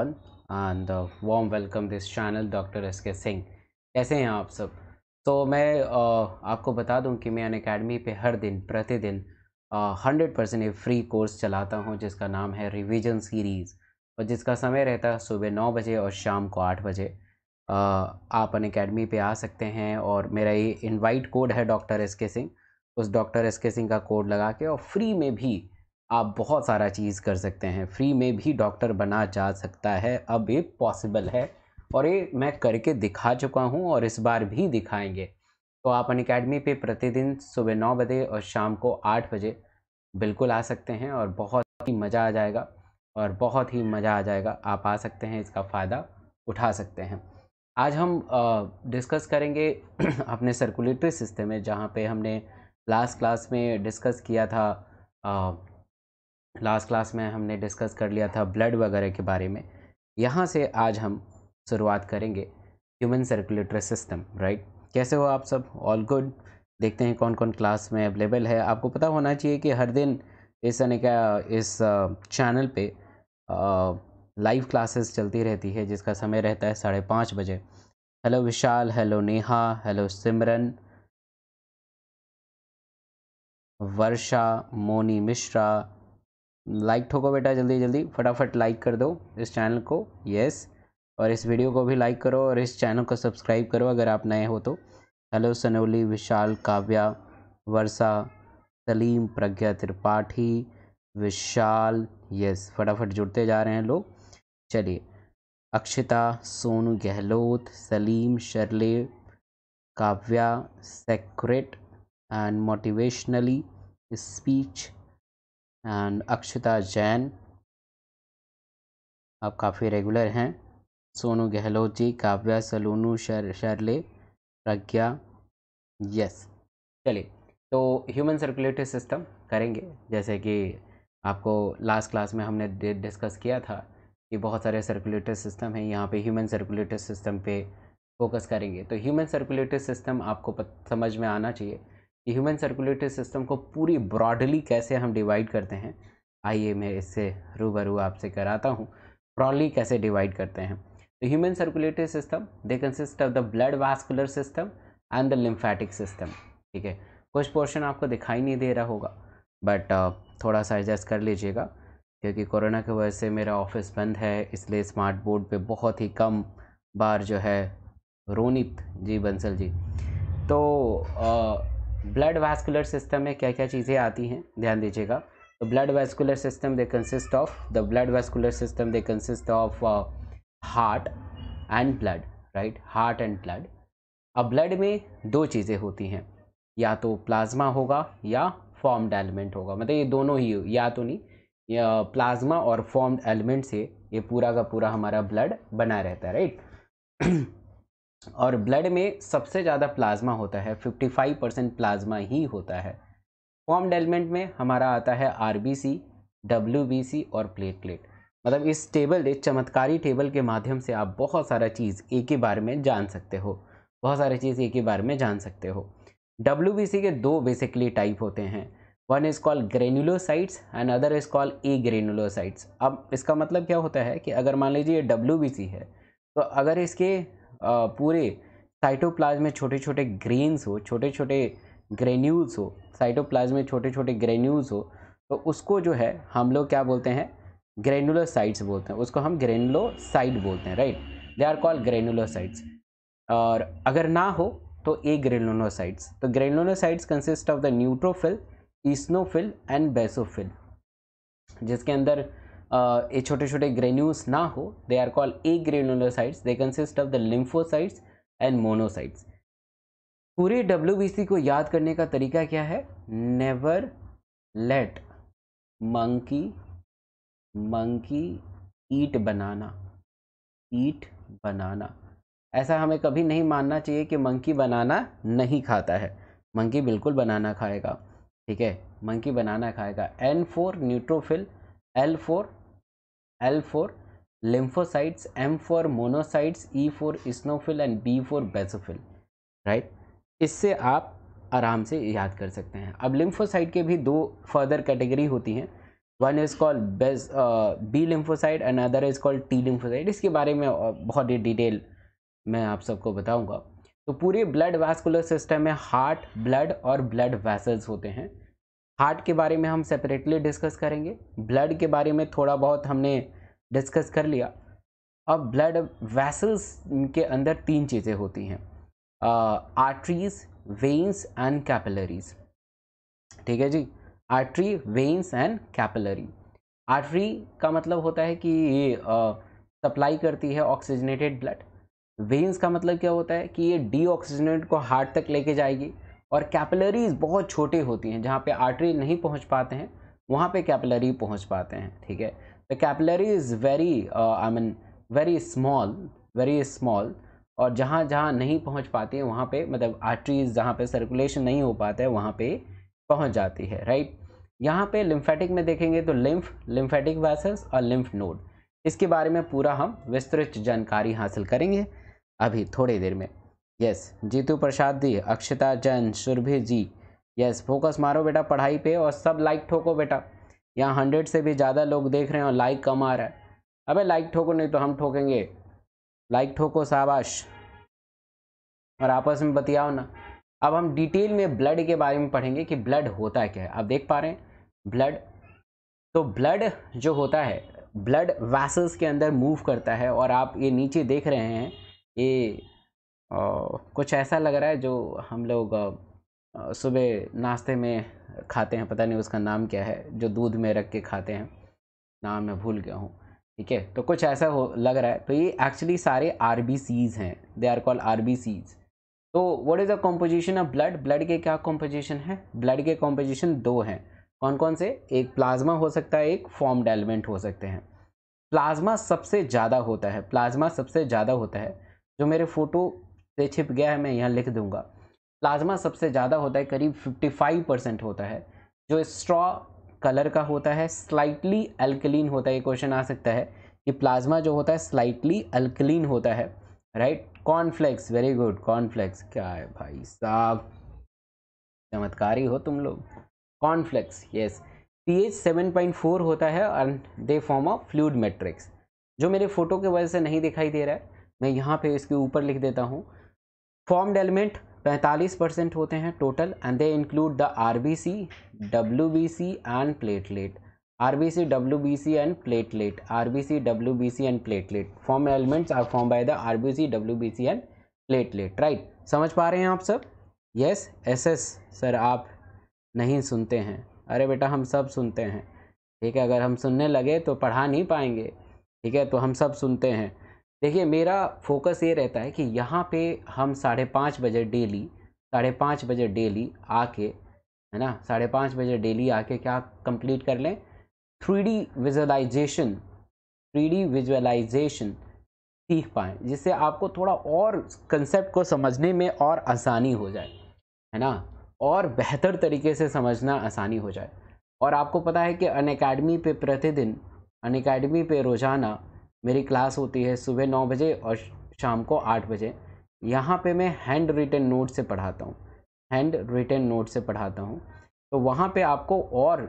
all and warm welcome this channel doctor S K Singh कैसे हैं आप सब तो मैं uh, आपको बता दूं कि मैं अन अकेडमी पर हर दिन प्रतिदिन हंड्रेड परसेंट एक फ्री कोर्स चलाता हूं जिसका नाम है रिवीजन सीरीज़ और जिसका समय रहता है सुबह नौ बजे और शाम को आठ बजे uh, आप अन अकेडमी पर आ सकते हैं और मेरा ये इन्वाइट कोड है डॉक्टर एस के सिंह उस डॉक्टर एस के सिंह का कोड लगा के और फ्री में भी आप बहुत सारा चीज़ कर सकते हैं फ्री में भी डॉक्टर बना जा सकता है अब ये पॉसिबल है और ये मैं करके दिखा चुका हूँ और इस बार भी दिखाएंगे तो आप अन अकेडमी पर प्रतिदिन सुबह नौ बजे और शाम को आठ बजे बिल्कुल आ सकते हैं और बहुत ही मज़ा आ जाएगा और बहुत ही मज़ा आ जाएगा आप आ सकते हैं इसका फ़ायदा उठा सकते हैं आज हम डिस्कस करेंगे अपने सर्कुलेटरी सिस्टम में जहाँ पे हमने लास्ट क्लास में डिस्कस किया था लास्ट क्लास में हमने डिस्कस कर लिया था ब्लड वगैरह के बारे में यहाँ से आज हम शुरुआत करेंगे ह्यूमन सर्कुलेटरी सिस्टम राइट कैसे हो आप सब ऑल गुड देखते हैं कौन कौन क्लास में अवेलेबल है आपको पता होना चाहिए कि हर दिन इस अनेका इस चैनल पे लाइव क्लासेस चलती रहती है जिसका समय रहता है साढ़े पाँच बजे hello Vishal hello Neha hello Simran Varsha Moni Mishra like ठोको बेटा जल्दी जल्दी फटाफट लाइक कर दो इस चैनल को यस और इस वीडियो को भी लाइक करो और इस चैनल को सब्सक्राइब करो अगर आप नए हो तो हेलो सनोली विशाल काव्या वर्षा सलीम प्रज्ञा त्रिपाठी विशाल यस फटाफट जुड़ते जा रहे हैं लोग चलिए Akshita Sonu Gehlot Salim Shirley Kavya secret and motivationally speech and Akshata Jain आप काफ़ी रेगुलर हैं सोनू गहलोत जी काव्या सलोनू शर शर्ले प्रज्ञा यस चलिए तो ह्यूमन सर्कुलेटरी सिस्टम करेंगे जैसे कि आपको लास्ट क्लास में हमने डिस्कस किया था कि बहुत सारे सर्कुलेटरी सिस्टम हैं यहाँ पे ह्यूमन सर्कुलेटरी सिस्टम पे फोकस करेंगे तो ह्यूमन सर्कुलेटरी सिस्टम आपको समझ में आना चाहिए ह्यूमन सर्कुलेटरी सिस्टम को पूरी ब्रॉडली कैसे हम डिवाइड करते हैं आइए मैं इससे रूबरू आपसे कराता हूँ ब्रॉडली कैसे डिवाइड करते हैं तो human circulatory system they consist of the blood vascular system and the lymphatic system ठीक है कुछ पोर्शन आपको दिखाई नहीं दे रहा होगा बट uh, थोड़ा सा एडजस्ट कर लीजिएगा क्योंकि कोरोना की वजह से मेरा ऑफिस बंद है इसलिए स्मार्ट बोर्ड पे बहुत ही कम बार जो है रोनित जी बंसल जी तो uh, ब्लड वैस्कुलर सिस्टम में क्या क्या चीज़ें आती हैं ध्यान दीजिएगा तो blood vascular system they consist of the blood vascular system they consist of heart and blood right heart and blood अब ब्लड में दो चीज़ें होती हैं या तो प्लाज्मा होगा या फॉर्म्ड एलिमेंट होगा मतलब ये दोनों ही या तो नहीं या प्लाज्मा और फॉर्म्ड एलिमेंट से ये पूरा का पूरा हमारा ब्लड बना रहता है राइट और ब्लड में सबसे ज़्यादा प्लाज्मा होता है 55 परसेंट प्लाज्मा ही होता है फॉर्म डेलमेंट में हमारा आता है R B C W B C और प्लेटलेट मतलब इस टेबल इस चमत्कारी टेबल के माध्यम से आप बहुत सारा चीज़ एक ही बार में जान सकते हो बहुत सारी चीज़ एक ही बार में जान सकते हो डब्ल्यू बी सी के दो बेसिकली टाइप होते हैं one is call granulocytes and other is call agranulocytes अब इसका मतलब क्या होता है कि अगर मान लीजिए ये डब्ल्यू बी सी है तो अगर इसके पूरे साइटोप्लाज्म में छोटे छोटे ग्रेन्स हो छोटे छोटे ग्रेन्यूल्स हो साइटोप्लाज्म में छोटे छोटे ग्रेन्यूल्स हो तो उसको जो है हम लोग क्या बोलते हैं ग्रेनुलर साइट्स बोलते हैं उसको हम ग्रेनुलोसाइट बोलते हैं right they are called cytes और अगर ना हो तो ए ग्रेनुलोसाइट्स तो granulocytes consist of the neutrophil eosinophil and basophil जिसके अंदर ये छोटे छोटे ग्रेन्यूल्स ना हो they are called agranulocytes they consist of the lymphocytes and monocytes पूरे डब्ल्यू को याद करने का तरीका क्या है never let monkey monkey eat banana eat banana ऐसा हमें कभी नहीं मानना चाहिए कि मंकी बनाना नहीं खाता है मंकी बिल्कुल बनाना खाएगा ठीक है मंकी बनाना खाएगा N for neutrophil L for L for lymphocytes, M for monocytes, E for eosinophil and B for basophil, right right? इससे आप आराम से याद कर सकते हैं अब लिम्फोसाइट के भी दो फर्दर कैटेगरी होती हैं one is called B lymphocyte and other is called T lymphocyte इसके बारे में uh, बहुत ही डिटेल मैं आप सबको बताऊंगा तो पूरे ब्लड वास्कुलर सिस्टम में हार्ट ब्लड और ब्लड वैसल्स होते हैं हार्ट के बारे में हम सेपरेटली डिस्कस करेंगे ब्लड के बारे में थोड़ा बहुत हमने डिस्कस कर लिया अब ब्लड वेसल्स के अंदर तीन चीज़ें होती हैं आर्टरीज वेन्स एंड कैपिलरीज ठीक है जी artery veins and capillary artery का मतलब होता है कि ये सप्लाई करती है ऑक्सीजनेटेड ब्लड वेन्स का मतलब क्या होता है कि ये डी को हार्ट तक लेके जाएगी और कैपिलरीज बहुत छोटी होती हैं जहाँ पे आर्टरी नहीं पहुँच पाते हैं वहाँ पे कैपिलरी पहुँच पाते हैं ठीक है the capillary is very I mean very small very small और जहाँ जहाँ नहीं पहुँच पाती है वहाँ पे मतलब आर्टरीज जहाँ पे सर्कुलेशन नहीं हो पाता है वहाँ पे पहुँच जाती है राइट यहाँ पे लिम्फेटिक में देखेंगे तो लिम्फ लिम्फेटिक वैसल्स और लिम्फ नोड इसके बारे में पूरा हम विस्तृत जानकारी हासिल करेंगे अभी थोड़ी देर में yes Jeetu Prasad ji Akshata Jain Surabhi ji yes focus मारो बेटा पढ़ाई पे और सब लाइक ठोको बेटा यहाँ हंड्रेड से भी ज़्यादा लोग देख रहे हैं और लाइक कम आ रहा है अबे लाइक ठोको नहीं तो हम ठोकेंगे लाइक ठोको शाबाश और आपस में बतियाओ ना अब हम डिटेल में ब्लड के बारे में पढ़ेंगे कि ब्लड होता है क्या है आप देख पा रहे हैं ब्लड तो ब्लड जो होता है ब्लड वैसल्स के अंदर मूव करता है और आप ये नीचे देख रहे हैं ये कुछ ऐसा लग रहा है जो हम लोग सुबह नाश्ते में खाते हैं पता नहीं उसका नाम क्या है जो दूध में रख के खाते हैं नाम मैं भूल गया हूँ ठीक है तो कुछ ऐसा हो लग रहा है तो ये एक्चुअली सारे आर हैं दे आर कॉल आर तो what is the composition of blood blood के क्या कॉम्पोजिशन है ब्लड के कॉम्पोजिशन दो हैं कौन कौन से एक प्लाज्मा हो सकता है एक फॉर्म्ड एलिमेंट हो सकते हैं प्लाज्मा सबसे ज़्यादा होता है प्लाज्मा सबसे ज़्यादा होता है जो मेरे फोटो से छिप गया है मैं यहाँ लिख दूंगा प्लाज्मा सबसे ज़्यादा होता है करीब 55 परसेंट होता है जो स्ट्रॉ कलर का होता है स्लाइटली अल्कलीन होता है ये क्वेश्चन आ सकता है कि प्लाज्मा जो होता है स्लाइटली अल्कलीन होता है right cornflakes very good cornflakes क्या है भाई साहब चमत्कारी हो तुम लोग कॉर्नफ्लेक्स यस पी एच होता है और they form of fluid matrix जो मेरे फोटो के वजह से नहीं दिखाई दे रहा है मैं यहाँ पे इसके ऊपर लिख देता हूँ फॉर्म्ड एलिमेंट 45 परसेंट होते हैं total and they include the R B C W B C and platelet R B C W B C and platelet R B C W B C and platelet form elements are form by the R B C W B C and platelet right समझ पा रहे हैं आप सब yes S S sir आप नहीं सुनते हैं अरे बेटा हम सब सुनते हैं ठीक है अगर हम सुनने लगे तो पढ़ा नहीं पाएंगे ठीक है तो हम सब सुनते हैं देखिए मेरा फोकस ये रहता है कि यहाँ पे हम साढ़े पाँच बजे डेली साढ़े पाँच बजे डेली आके है ना साढ़े पाँच बजे डेली आके क्या कंप्लीट कर लें three D visualization three D visualization सीख पाएँ जिससे आपको थोड़ा और कंसेप्ट को समझने में और आसानी हो जाए है ना और बेहतर तरीके से समझना आसानी हो जाए और आपको पता है कि अन अकेडमी पे प्रतिदिन अन अकेडमी पे रोज़ाना मेरी क्लास होती है सुबह नौ बजे और शाम को आठ बजे यहाँ पे मैं हैंड रिटन नोट से पढ़ाता हूँ हैंड रिटन नोट से पढ़ाता हूँ तो वहाँ पे आपको और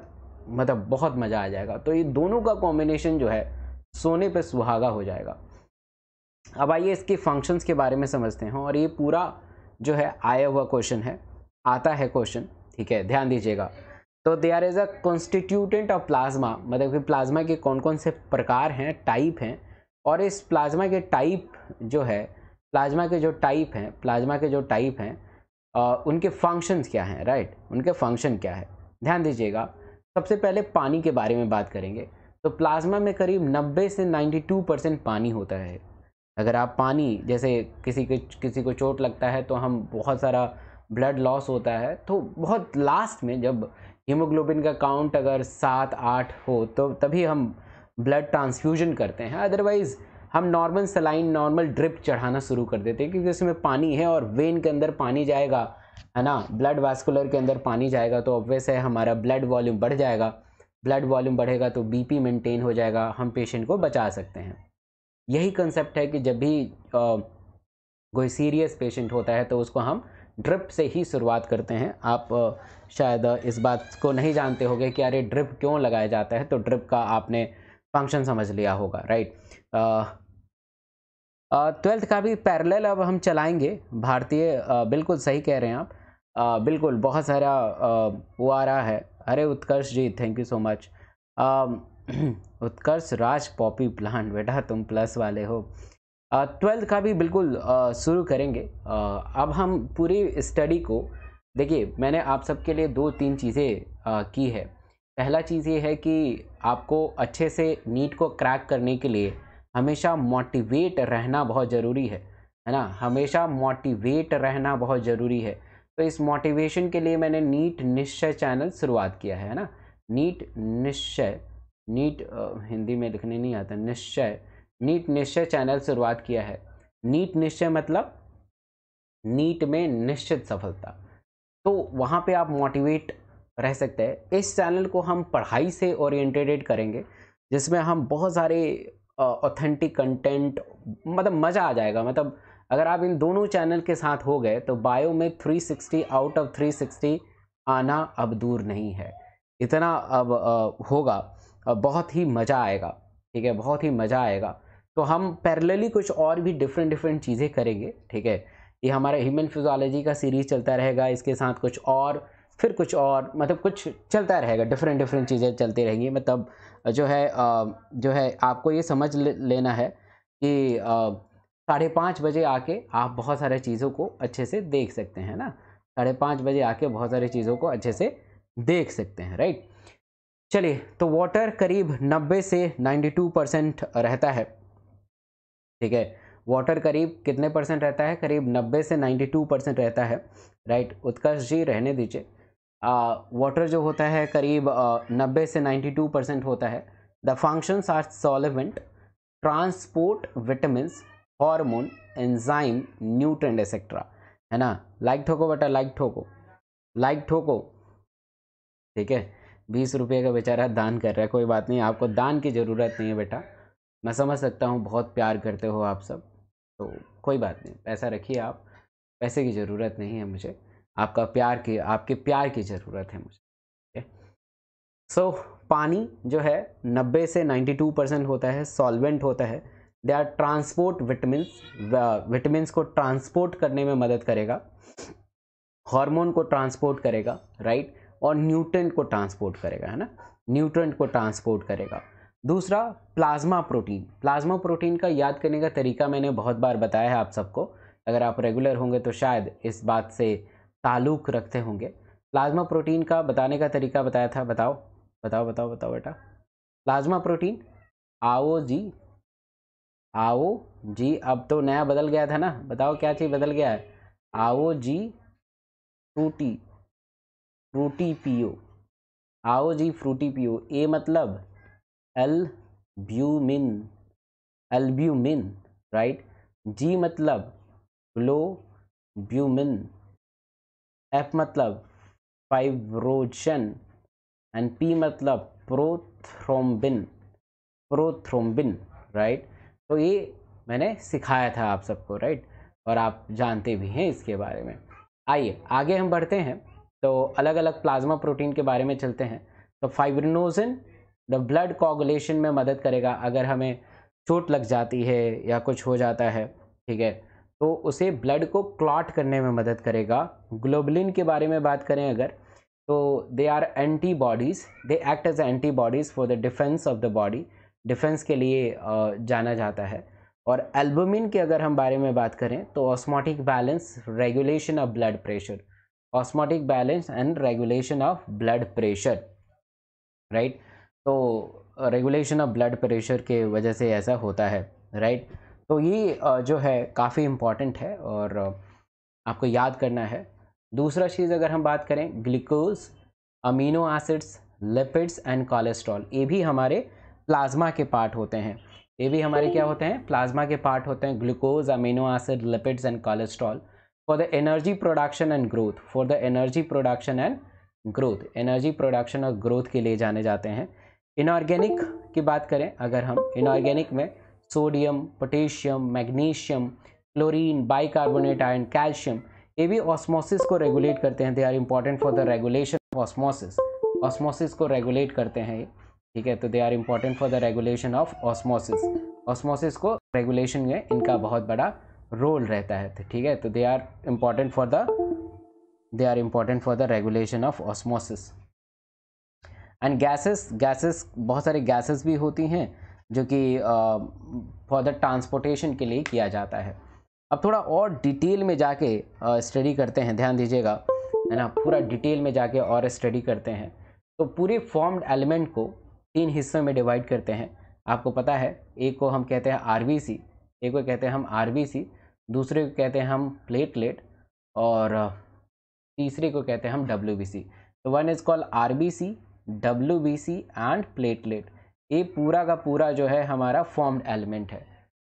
मतलब बहुत मज़ा आ जाएगा तो ये दोनों का कॉम्बिनेशन जो है सोने पे सुहागा हो जाएगा अब आइए इसके फंक्शंस के बारे में समझते हैं और ये पूरा जो है आया हुआ क्वेश्चन है आता है क्वेश्चन ठीक है ध्यान दीजिएगा तो R is a constituent of plasma मतलब कि प्लाज्मा के कौन कौन से प्रकार हैं टाइप हैं और इस प्लाज्मा के टाइप जो है प्लाज्मा के जो टाइप हैं प्लाज्मा के जो टाइप हैं उनके फंक्शंस क्या हैं राइट उनके फंक्शन क्या है ध्यान दीजिएगा सबसे पहले पानी के बारे में बात करेंगे तो प्लाज्मा में करीब 90 से 92 परसेंट पानी होता है अगर आप पानी जैसे किसी के किसी को चोट लगता है तो हम बहुत सारा ब्लड लॉस होता है तो बहुत लास्ट में जब हीमोग्लोबिन का काउंट अगर सात आठ हो तो तभी हम ब्लड ट्रांसफ्यूजन करते हैं अदरवाइज़ हम नॉर्मल सलाइन नॉर्मल ड्रिप चढ़ाना शुरू कर देते हैं क्योंकि उसमें पानी है और वेन के अंदर पानी जाएगा है ना ब्लड वास्कुलर के अंदर पानी जाएगा तो ऑब्वियस है हमारा ब्लड वॉल्यूम बढ़ जाएगा ब्लड वॉल्यूम बढ़ेगा तो बीपी मेंटेन हो जाएगा हम पेशेंट को बचा सकते हैं यही कंसेप्ट है कि जब भी आ, कोई सीरियस पेशेंट होता है तो उसको हम ड्रिप से ही शुरुआत करते हैं आप शायद इस बात को नहीं जानते होंगे कि अरे ड्रिप क्यों लगाया जाता है तो ड्रिप का आपने फंक्शन समझ लिया होगा राइट ट्वेल्थ का भी पैरेलल अब हम चलाएंगे भारतीय बिल्कुल सही कह रहे हैं आप आ, बिल्कुल बहुत सारा वो आ रहा है अरे Utkarsh ji thank you so much Utkarsh Raj पॉपी प्लान बेटा तुम प्लस वाले हो ट्वेल्थ का भी बिल्कुल शुरू करेंगे आ, अब हम पूरी स्टडी को देखिए मैंने आप सबके लिए दो तीन चीज़ें की है पहला चीज़ ये है कि आपको अच्छे से नीट को क्रैक करने के लिए हमेशा मोटिवेट रहना बहुत ज़रूरी है है ना हमेशा मोटिवेट रहना बहुत ज़रूरी है तो इस मोटिवेशन के लिए मैंने नीट निश्चय चैनल शुरुआत किया है ना नीट निश्चय नीट हिंदी में लिखने नहीं आता निश्चय नीट निश्चय चैनल शुरुआत किया है नीट निश्चय मतलब नीट में निश्चित सफलता तो वहाँ पे आप मोटिवेट रह सकता है इस चैनल को हम पढ़ाई से ओरिएंटेड करेंगे जिसमें हम बहुत सारे ऑथेंटिक कंटेंट मतलब मज़ा आ जाएगा मतलब अगर आप इन दोनों चैनल के साथ हो गए तो बायो में 360 आउट ऑफ 360 आना अब दूर नहीं है इतना अब होगा बहुत ही मज़ा आएगा ठीक है बहुत ही मज़ा आएगा तो हम पैरेलली कुछ और भी डिफरेंट डिफरेंट चीज़ें करेंगे ठीक है ये हमारा ह्यूमन फिजोलॉजी का सीरीज चलता रहेगा इसके साथ कुछ और फिर कुछ और मतलब कुछ चलता रहेगा डिफरेंट डिफरेंट चीज़ें चलती रहेंगी मतलब जो है जो है आपको ये समझ लेना है कि साढ़े पाँच बजे आके आप बहुत सारे चीज़ों को अच्छे से देख सकते हैं ना साढ़े पाँच बजे आके बहुत सारी चीज़ों को अच्छे से देख सकते हैं राइट चलिए तो वाटर करीब 90 से 92 परसेंट रहता है ठीक है वाटर करीब कितने परसेंट रहता है करीब 90 से 92 परसेंट रहता है राइट उत्कर्ष जी रहने दीजिए वाटर जो होता है करीब नब्बे से 92 परसेंट होता है the functions are solvent transport vitamin hormone enzyme nutrient etcetera है ना लाइक ठोको बेटा लाइक ठोको लाइक ठोको ठीक है बीस रुपये का बेचारा दान कर रहा है कोई बात नहीं आपको दान की ज़रूरत नहीं है बेटा मैं समझ सकता हूँ बहुत प्यार करते हो आप सब तो कोई बात नहीं पैसा रखिए आप पैसे की ज़रूरत नहीं है मुझे आपका प्यार की आपके प्यार की ज़रूरत है मुझे सो so, पानी जो है 90 से 92 परसेंट होता है सॉल्वेंट होता है they are transport vitamin vitamin को ट्रांसपोर्ट करने में मदद करेगा हार्मोन को ट्रांसपोर्ट करेगा राइट और न्यूट्रेंट को ट्रांसपोर्ट करेगा है ना न्यूट्रेंट को ट्रांसपोर्ट करेगा दूसरा प्लाज्मा प्रोटीन प्लाज्मा प्रोटीन का याद करने का तरीका मैंने बहुत बार बताया है आप सबको अगर आप रेगुलर होंगे तो शायद इस बात से ताल्लुक रखते होंगे प्लाज्मा प्रोटीन का बताने का तरीका बताया था बताओ बताओ बताओ बताओ बेटा प्लाज्मा प्रोटीन आओ जी आओ जी अब तो नया बदल गया था ना बताओ क्या चीज़ बदल गया है आओ जी फ्रूटी फ्रूटी पियो आओ जी फ्रूटी पियो ए मतलब एल ब्यूमिन एलब्यूमिन राइट जी मतलब ग्लो ब्यूमिन एफ मतलब फाइब्रोजन एंड पी मतलब प्रोथ्रोम्बिन प्रोथ्रोम्बिन राइट तो ये मैंने सिखाया था आप सबको राइट और आप जानते भी हैं इसके बारे में आइए आगे हम बढ़ते हैं तो अलग अलग प्लाज्मा प्रोटीन के बारे में चलते हैं तो फाइब्रिनोजन द ब्लड कोगुलेशन में मदद करेगा अगर हमें चोट लग जाती है या कुछ हो जाता है ठीक है तो उसे ब्लड को क्लॉट करने में मदद करेगा ग्लोबलिन के बारे में बात करें अगर तो they are antibodies they act as antibodies for the defence of the body defence के लिए जाना जाता है और एल्बुमिन के अगर हम बारे में बात करें तो osmotic balance regulation of blood pressure osmotic balance and regulation of blood pressure right तो रेगुलेशन ऑफ ब्लड प्रेशर के वजह से ऐसा होता है राइट right? तो ये जो है काफ़ी इम्पॉर्टेंट है और आपको याद करना है दूसरा चीज़ अगर हम बात करें glucose amino acids lipids and cholesterol ये भी हमारे प्लाज्मा के पार्ट होते हैं ये भी हमारे क्या होते हैं प्लाज्मा के पार्ट होते हैं glucose amino acid lipids and cholesterol for the energy production and growth for the energy production and growth energy production और ग्रोथ के लिए जाने जाते हैं इनऑर्गेनिक की बात करें अगर हम इनऑर्गेनिक में sodium potassium magnesium chlorine bicarbonate ion calcium ये भी ऑस्मोसिस को रेगुलेट करते हैं they are important for the regulation of osmosis osmosis को रेगुलेट करते हैं ठीक है तो they are important for the regulation of osmosis osmosis को रेगुलेशन में इनका बहुत बड़ा रोल रहता है ठीक है तो they are important for the they are important for the regulation of osmosis and gases gases बहुत सारी गैसेस भी होती हैं जो कि फॉर द ट्रांसपोर्टेशन के लिए किया जाता है अब थोड़ा और डिटेल में जाके स्टडी करते हैं ध्यान दीजिएगा है ना पूरा डिटेल में जाके और स्टडी करते हैं तो पूरे फॉर्म्ड एलिमेंट को तीन हिस्सों में डिवाइड करते हैं आपको पता है एक को हम कहते हैं आर एक को कहते हैं हम आर दूसरे को कहते हैं हम प्लेटलेट और तीसरे को कहते हैं हम डब्ल्यू तो one is call R B C W B C and platelet ये पूरा का पूरा जो है हमारा फॉर्म्ड एलिमेंट है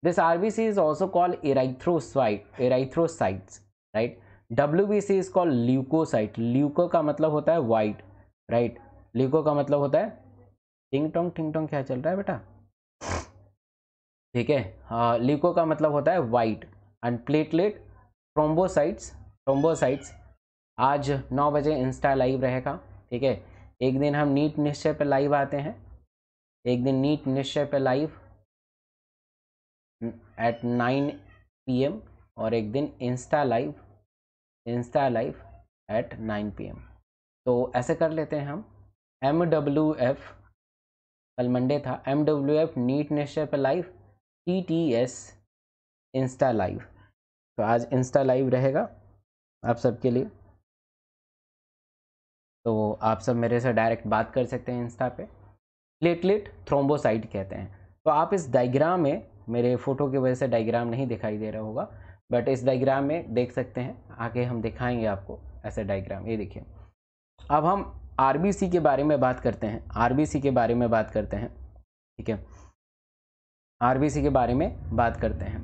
this R B C is also call erythrocyte erythrocytes right W B C is call leucocyte leuco का मतलब होता है वाइट राइट ल्यूको का मतलब होता है टिंग टोंग टिंग टोंग क्या चल रहा है बेटा ठीक है ल्यूको हाँ, का मतलब होता है white and platelet thrombocytes thrombocytes आज नौ बजे इंस्टा लाइव रहेगा ठीक है एक दिन हम नीट निश्चय पर लाइव आते हैं एक दिन नीट निश्चय पे लाइव एट नाइन पीएम और एक दिन insta live insta live at nine PM तो ऐसे कर लेते हैं हम एम डब्ल्यू एफ कल मंडे था M W F NEET Nishchay पे live T T S insta live तो आज इंस्टा लाइव रहेगा आप सबके लिए तो आप सब मेरे से डायरेक्ट बात कर सकते हैं इंस्टा पे प्लेटलेट थ्रोम्बोसाइट कहते हैं तो आप इस डायग्राम में मेरे फोटो की वजह से डायग्राम नहीं दिखाई दे रहा होगा बट इस डायग्राम में देख सकते हैं आगे हम दिखाएंगे आपको ऐसे डायग्राम ये देखिए अब हम आर के बारे में बात करते हैं आर के बारे में बात करते हैं ठीक है आर के बारे में बात करते हैं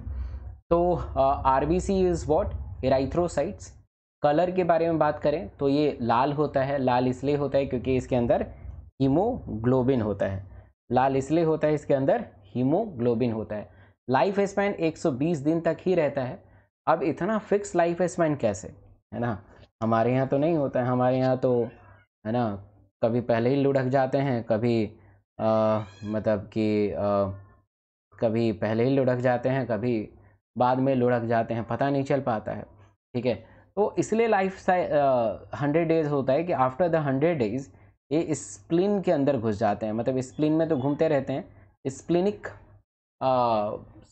तो R B C is what erythrocytes colour के बारे में बात करें तो ये लाल होता है लाल इसलिए होता है क्योंकि इसके अंदर हीमोग्लोबिन होता है लाल इसलिए होता है इसके अंदर हीमोग्लोबिन होता है लाइफ स्पैन 120 दिन तक ही रहता है अब इतना फिक्स लाइफ स्पैन कैसे है ना हमारे यहाँ तो नहीं होता है हमारे यहाँ तो है ना कभी पहले ही लुढ़क जाते हैं कभी आ, मतलब कि कभी पहले ही लुढ़क जाते हैं कभी बाद में लुढ़क जाते हैं पता नहीं चल पाता है ठीक है तो इसलिए लाइफ हंड्रेड डेज होता है कि आफ्टर द हंड्रेड डेज़ ये स्प्लिन के अंदर घुस जाते हैं मतलब स्प्लिन में तो घूमते रहते हैं स्प्लिनिक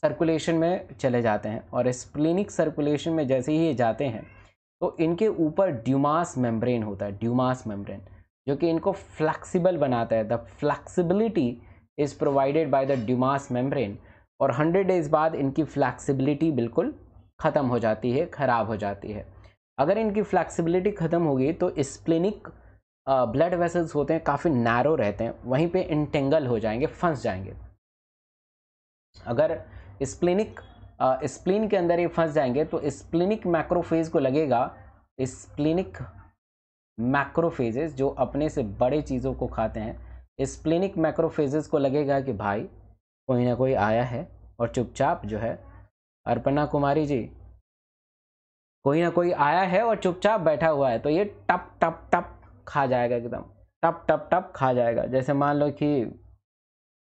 सर्कुलेशन में चले जाते हैं और स्प्लिनिक सर्कुलेशन में जैसे ही ये जाते हैं तो इनके ऊपर ड्यूमास मेम्ब्रेन होता है ड्यूमास मेम्ब्रेन जो कि इनको फ्लैक्सीबल बनाता है the flexibility is provided by the ड्यूमास मेम्ब्रेन और हंड्रेड डेज बाद इनकी फ्लैक्सिबिलिटी बिल्कुल ख़त्म हो जाती है ख़राब हो जाती है अगर इनकी फ्लैक्सीबिलिटी ख़त्म होगी तो स्प्लिनिक ब्लड वेसल्स होते हैं काफ़ी नैरो रहते हैं वहीं पे इंटेंगल हो जाएंगे फंस जाएंगे अगर स्प्लिनिक स्प्लिन के अंदर ये फंस जाएंगे तो स्प्लिनिक मैक्रोफेज को लगेगा स्प्लिनिक मैक्रोफेजेस जो अपने से बड़े चीज़ों को खाते हैं स्प्लिनिक मैक्रोफेजेस को लगेगा कि भाई कोई ना कोई आया है और चुपचाप जो है अर्पणा कुमारी जी कोई ना कोई आया है और चुपचाप बैठा हुआ है तो ये टप टप टप खा जाएगा एकदम टप टप टप खा जाएगा जैसे मान लो कि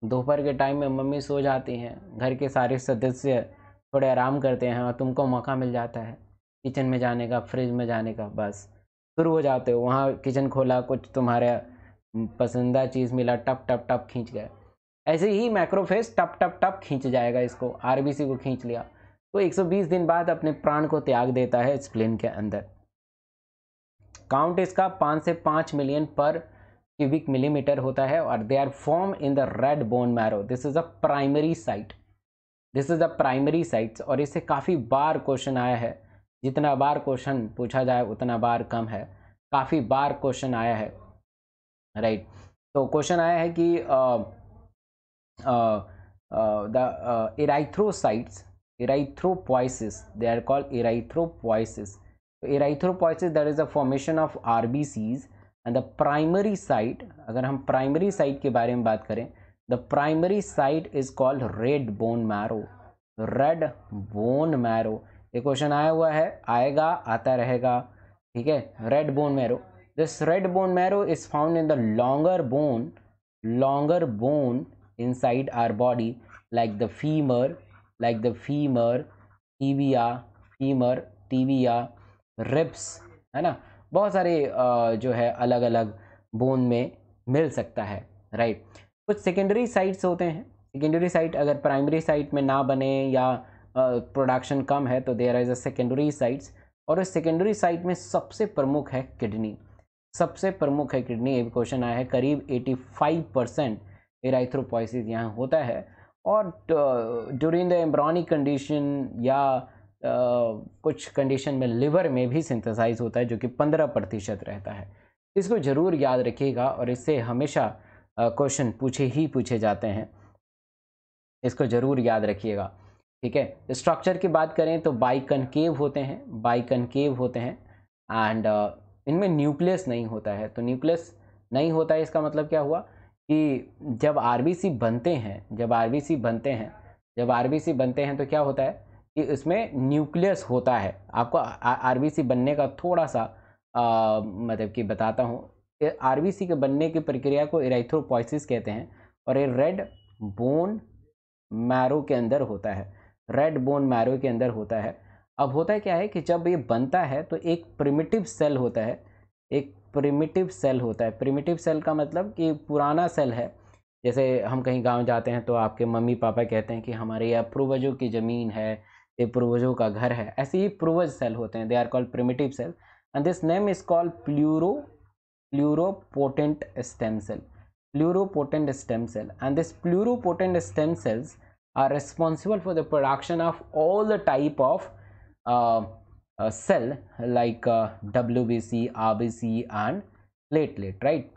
दोपहर के टाइम में मम्मी सो जाती हैं घर के सारे सदस्य थोड़े आराम करते हैं और तुमको मौका मिल जाता है किचन में जाने का फ्रिज में जाने का बस शुरू हो जाते हो वहाँ किचन खोला कुछ तुम्हारे पसंदीदा चीज़ मिला टप टप टप खींच गए ऐसे ही माइक्रोफेस टप टप टप खींच जाएगा इसको आरबीसी को खींच लिया तो 120 दिन बाद अपने प्राण को त्याग देता है इस प्लेन के अंदर काउंट इसका पाँच से पाँच मिलियन पर क्यूबिक मिलीमीटर होता है और they are form in the red bone marrow this is a primary site this is the primary site और इससे काफ़ी बार क्वेश्चन आया है जितना बार क्वेश्चन पूछा जाए उतना बार कम है काफ़ी बार क्वेश्चन आया है राइट right. तो क्वेश्चन आया है कि the erythrocytes erythropoiesis they are called erythropoiesis erythropoiesis there is a formation of R and the primary site अगर हम प्राइमरी साइट के बारे में बात करें the primary site is called red bone marrow red bone marrow ये question आया हुआ है आएगा आता रहेगा ठीक है red bone marrow this red bone marrow is found in the longer bone longer bone inside our body like the femur like the femur tibia femur tibia ribs है ना बहुत सारे जो है अलग अलग बोन में मिल सकता है राइट कुछ सेकेंडरी साइट्स होते हैं सेकेंडरी साइट अगर प्राइमरी साइट में ना बने या प्रोडक्शन कम है तो there is a secondary sites और इस सेकेंडरी साइट में सबसे प्रमुख है किडनी सबसे प्रमुख है किडनी ये क्वेश्चन आया है करीब 85 परसेंट एराइथ्रोपोइसिस यहाँ होता है और ड्यूरिंग द एम्ब्रॉनिक कंडीशन या कुछ कंडीशन में लिवर में भी सिंथेसाइज होता है जो कि पंद्रह प्रतिशत रहता है इसको ज़रूर याद रखिएगा और इससे हमेशा क्वेश्चन पूछे ही पूछे जाते हैं इसको ज़रूर याद रखिएगा ठीक है स्ट्रक्चर की बात करें तो कनकेव होते हैं कनकेव होते हैं एंड इनमें न्यूक्लियस नहीं होता है तो न्यूक्लियस नहीं होता है इसका मतलब क्या हुआ कि जब आर बनते हैं जब आर बनते हैं जब आर बनते हैं तो क्या होता है इसमें न्यूक्लियस होता है आपको आरबीसी बनने का थोड़ा सा आ, मतलब कि बताता हूँ आरबीसी के बनने की प्रक्रिया को इराइथ्रोपोइसिस कहते हैं और ये रेड बोन मैरो के अंदर होता है रेड बोन मैरो के अंदर होता है अब होता है क्या है कि जब ये बनता है तो एक प्रिमिटिव सेल होता है एक प्रिमिटिव सेल होता है प्रिमिटिव सेल का मतलब कि पुराना सेल है जैसे हम कहीं गांव जाते हैं तो आपके मम्मी पापा कहते हैं कि हमारे यहाँ पूर्वजों की ज़मीन है ये पूर्वजों का घर है ऐसे ही पूर्वज सेल होते हैं they are called primitive cell and this name is called pluri pluripotent stem cell pluripotent stem cell and this pluripotent stem cells are responsible for the production of all the type of cell like W B C R B C and platelet right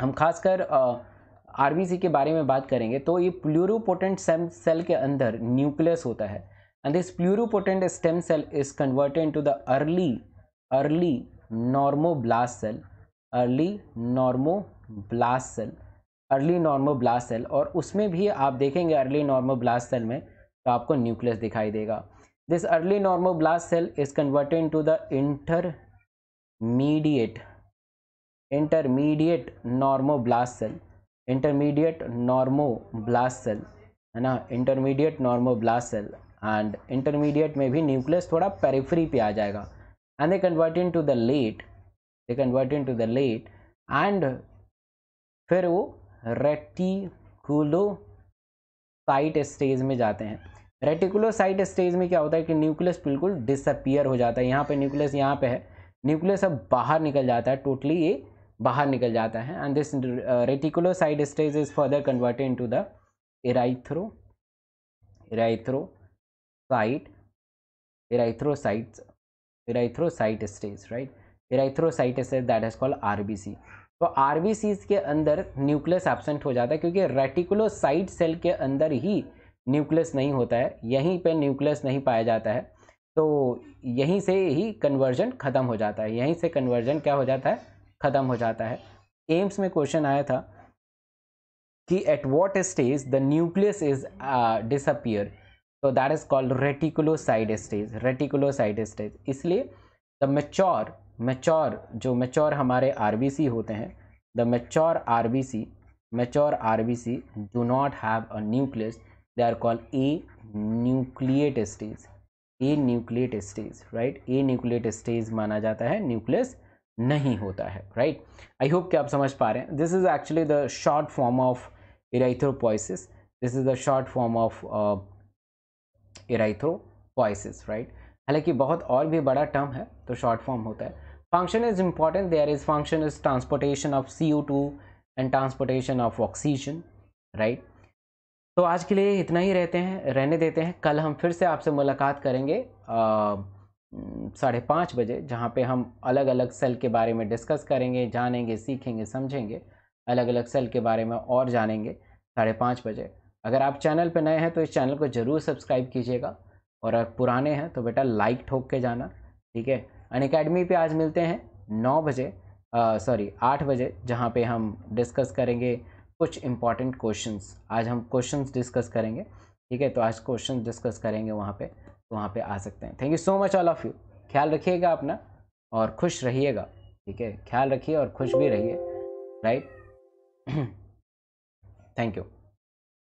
हम खासकर are B सी के बारे में बात करेंगे तो ये pluripotent cell के अंदर न्यूक्लियस होता है and this pluripotent stem cell is converted into the early early normoblast cell early normoblast cell early normoblast cell Or, उसमें भी आप देखेंगे early normoblast cell में तो आपको nucleus दिखाई देगा this early normoblast cell is converted into the intermediate intermediate normoblast cell intermediate normoblast cell है ना intermediate normoblast cell and intermediate में भी न्यूक्लियस थोड़ा पेरीफ्री पे आ जाएगा and they convert into the late they convert into the late and फिर वो रेटिकुलो साइट स्टेज में जाते हैं रेटिकुलोसाइट स्टेज में क्या होता है कि न्यूक्लियस बिल्कुल डिसअपियर हो जाता है यहाँ पे न्यूक्लियस यहाँ पे है न्यूक्लियस अब बाहर निकल जाता है टोटली ये बाहर निकल जाता है and this reticulocyte stage is further converted to the erythro erythro site erythrocytes erythrocyte stage right erythrocyte stage that is called rbc तो आरबीसी के अंदर न्यूक्लियस एबसेंट हो जाता है क्योंकि रेटिकुलोसाइट सेल के अंदर ही न्यूक्लियस नहीं होता है यहीं पे न्यूक्लियस नहीं पाया जाता है तो यहीं से ही कन्वर्जन ख़त्म हो जाता है यहीं से कन्वर्जन क्या हो जाता है ख़त्म हो जाता है एम्स में क्वेश्चन आया था कि at what stage the nucleus is disappear तो that is called reticulocyte stage reticulocyte stage इसलिए द मेच्योर मेच्योर जो मेच्योर हमारे सी होते हैं the mature C mature C do not have a nucleus they are called anucleate stage anucleate stage right anucleate stage माना जाता है nucleus नहीं होता है राइट आई होप कि आप समझ पा रहे हैं this is actually the short form of erythropoiesis this is the short form of erythropoiesis right हालांकि बहुत और भी बड़ा टर्म है तो शॉर्ट फॉर्म होता है function function there is function is transportation of C of two and transportation of oxygen right तो आज के लिए इतना ही रहते हैं रहने देते हैं कल हम फिर से आपसे मुलाकात करेंगे साढ़े पाँच बजे जहाँ पे हम अलग अलग सेल के बारे में डिस्कस करेंगे जानेंगे सीखेंगे समझेंगे अलग अलग सेल के बारे में और जानेंगे साढ़े पाँच बजे अगर आप चैनल पर नए हैं तो इस चैनल को ज़रूर सब्सक्राइब कीजिएगा और अगर पुराने हैं तो बेटा लाइक ठोक के जाना ठीक है अन अकेडमी पर आज मिलते हैं नौ बजे सॉरी आठ बजे जहाँ पे हम डिस्कस करेंगे कुछ इम्पॉर्टेंट क्वेश्चंस आज हम क्वेश्चंस डिस्कस करेंगे ठीक है तो आज क्वेश्चन डिस्कस करेंगे वहाँ पे तो वहाँ पे आ सकते हैं thank you so much all of you ख्याल रखिएगा अपना और खुश रहिएगा ठीक है ख्याल रखिए और खुश भी रहिए राइट थैंक यू